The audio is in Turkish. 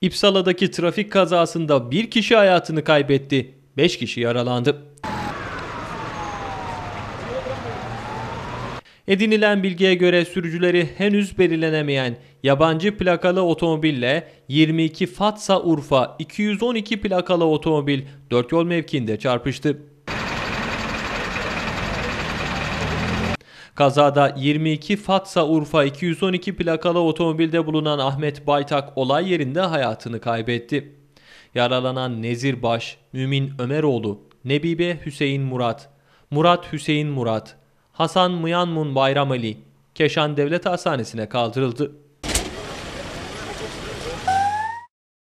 İpsala'daki trafik kazasında bir kişi hayatını kaybetti, 5 kişi yaralandı. Edinilen bilgiye göre sürücüleri henüz belirlenemeyen yabancı plakalı otomobille 22 Fatsa Urfa 212 plakalı otomobil 4 yol mevkiinde çarpıştı. Kazada 22 Fatsa Urfa 212 plakalı otomobilde bulunan Ahmet Baytak olay yerinde hayatını kaybetti. Yaralanan Nezir Baş, Mümin Ömeroğlu, Nebibe Hüseyin Murat, Murat Hüseyin Murat, Hasan Mıyanmun Bayram Ali, Keşan Devlet Hastanesi'ne kaldırıldı.